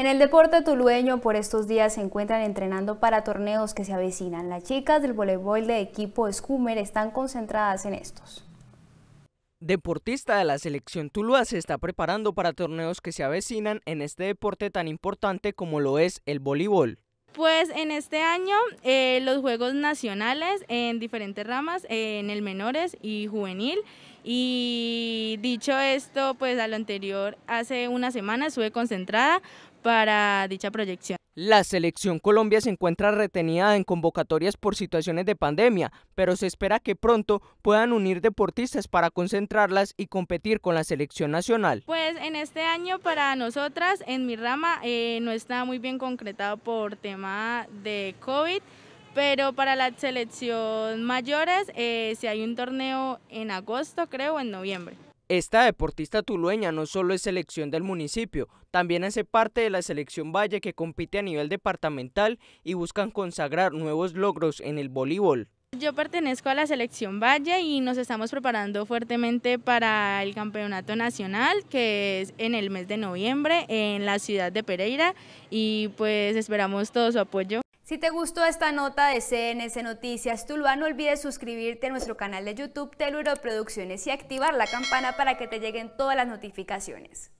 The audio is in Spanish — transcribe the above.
En el deporte tulueño por estos días se encuentran entrenando para torneos que se avecinan. Las chicas del voleibol de equipo Escumer están concentradas en estos. Deportista de la selección tulúa se está preparando para torneos que se avecinan en este deporte tan importante como lo es el voleibol. Pues en este año eh, los Juegos Nacionales en diferentes ramas, eh, en el menores y juvenil y dicho esto, pues a lo anterior, hace una semana sube concentrada para dicha proyección. La selección Colombia se encuentra retenida en convocatorias por situaciones de pandemia, pero se espera que pronto puedan unir deportistas para concentrarlas y competir con la selección nacional. Pues en este año para nosotras, en mi rama, eh, no está muy bien concretado por tema de COVID, pero para la selección mayores, eh, si hay un torneo en agosto, creo, en noviembre. Esta deportista tulueña no solo es selección del municipio, también hace parte de la selección Valle que compite a nivel departamental y buscan consagrar nuevos logros en el voleibol. Yo pertenezco a la selección Valle y nos estamos preparando fuertemente para el campeonato nacional que es en el mes de noviembre en la ciudad de Pereira y pues esperamos todo su apoyo. Si te gustó esta nota de CNS Noticias Tuluá, no olvides suscribirte a nuestro canal de YouTube Teluro Producciones y activar la campana para que te lleguen todas las notificaciones.